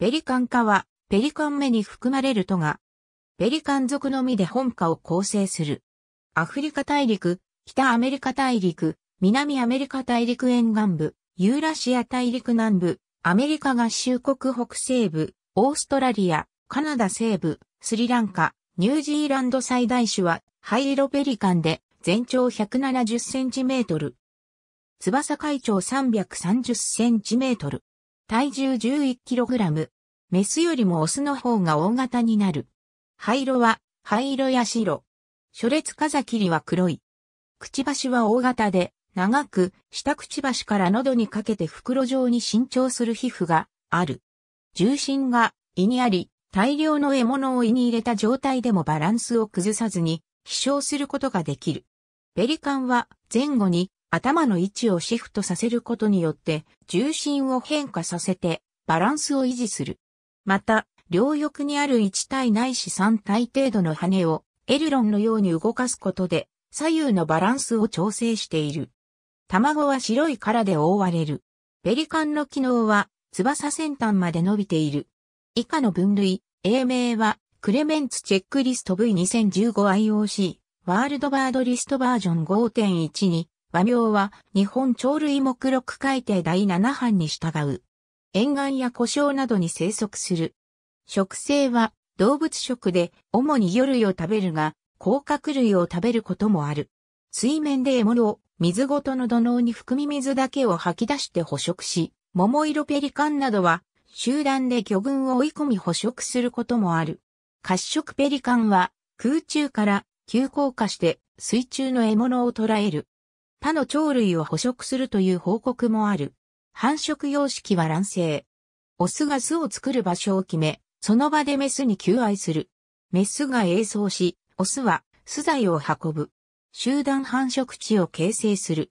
ペリカン科は、ペリカン目に含まれるとが、ペリカン属のみで本科を構成する。アフリカ大陸、北アメリカ大陸、南アメリカ大陸沿岸部、ユーラシア大陸南部、アメリカ合衆国北西部、オーストラリア、カナダ西部、スリランカ、ニュージーランド最大種は、ハイロペリカンで、全長170センチメートル。翼海長330センチメートル。体重 11kg。メスよりもオスの方が大型になる。灰色は灰色や白。初列風切りは黒い。くちばしは大型で、長く、下くちばしから喉にかけて袋状に伸長する皮膚がある。重心が胃にあり、大量の獲物を胃に入れた状態でもバランスを崩さずに飛翔することができる。ペリカンは前後に頭の位置をシフトさせることによって重心を変化させてバランスを維持する。また、両翼にある1体ないし3体程度の羽をエルロンのように動かすことで左右のバランスを調整している。卵は白い殻で覆われる。ペリカンの機能は翼先端まで伸びている。以下の分類、英名はクレメンツチェックリスト V2015IOC ワールドバードリストバージョン5.1に和名は日本鳥類目録改定第7版に従う。沿岸や湖沼などに生息する。食性は動物食で主に魚類を食べるが、甲殻類を食べることもある。水面で獲物を水ごとの土のうに含み水だけを吐き出して捕食し、桃色ペリカンなどは集団で魚群を追い込み捕食することもある。褐色ペリカンは空中から急降下して水中の獲物を捕らえる。他の鳥類を捕食するという報告もある。繁殖様式は卵生。オスが巣を作る場所を決め、その場でメスに求愛する。メスが栄巣し、オスは巣材を運ぶ。集団繁殖地を形成する。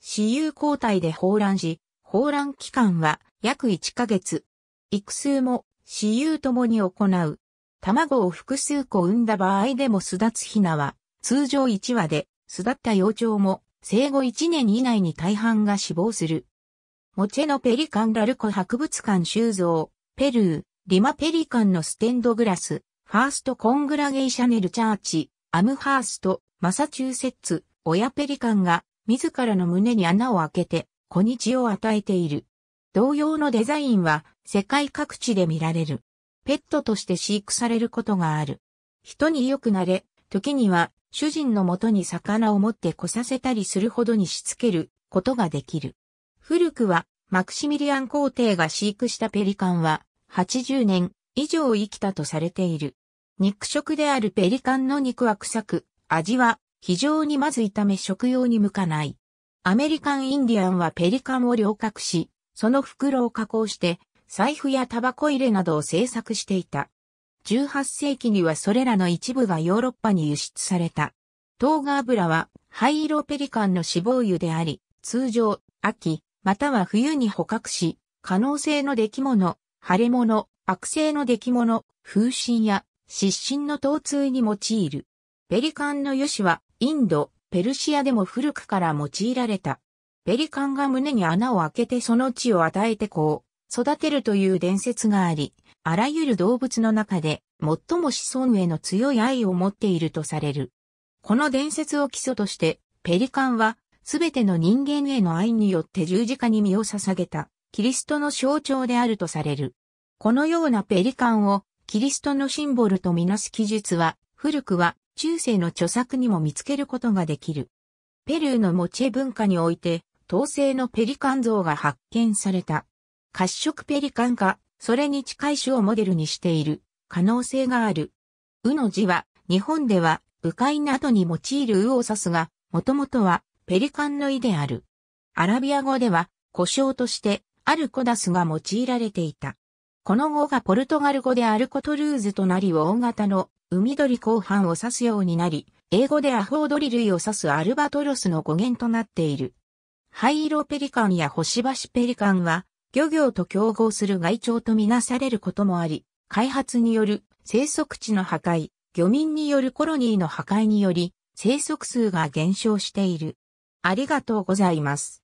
私有交代で放卵し、放卵期間は約1ヶ月。育数も私有ともに行う。卵を複数個産んだ場合でも巣立つヒナは、通常1羽で、巣立った幼鳥も生後1年以内に大半が死亡する。モチェノペリカンラルコ博物館収蔵、ペルー、リマペリカンのステンドグラス、ファーストコングラゲーシャネルチャーチ、アムハースト、マサチューセッツ、親ペリカンが自らの胸に穴を開けて、小日を与えている。同様のデザインは世界各地で見られる。ペットとして飼育されることがある。人に良くなれ、時には主人のもとに魚を持って来させたりするほどにしつけることができる。古くは、マクシミリアン皇帝が飼育したペリカンは、80年以上生きたとされている。肉食であるペリカンの肉は臭く、味は非常にまずいため食用に向かない。アメリカンインディアンはペリカンを漁獲し、その袋を加工して、財布やタバコ入れなどを製作していた。18世紀にはそれらの一部がヨーロッパに輸出された。トウガ油は灰色ペリカンの脂肪油であり、通常、秋、または冬に捕獲し、可能性の出来物、腫れ物、悪性の出来物、風疹や湿疹の疼痛に用いる。ペリカンの油脂はインド、ペルシアでも古くから用いられた。ペリカンが胸に穴を開けてその血を与えてこう。育てるという伝説があり、あらゆる動物の中で最も子孫への強い愛を持っているとされる。この伝説を基礎として、ペリカンはすべての人間への愛によって十字架に身を捧げた、キリストの象徴であるとされる。このようなペリカンをキリストのシンボルとみなす記述は、古くは中世の著作にも見つけることができる。ペルーのモチェ文化において、統制のペリカン像が発見された。褐色ペリカンか、それに近い種をモデルにしている可能性がある。うの字は、日本では、迂回などに用いるうを指すが、もともとは、ペリカンの意である。アラビア語では、故障として、アルコダスが用いられていた。この語がポルトガル語でアルコトルーズとなり大型の海鳥後半を指すようになり、英語でアホウドリ類を指すアルバトロスの語源となっている。灰色ペリカンや星橋ペリカンは漁業と競合する外鳥とみなされることもあり、開発による生息地の破壊、漁民によるコロニーの破壊により、生息数が減少している。ありがとうございます。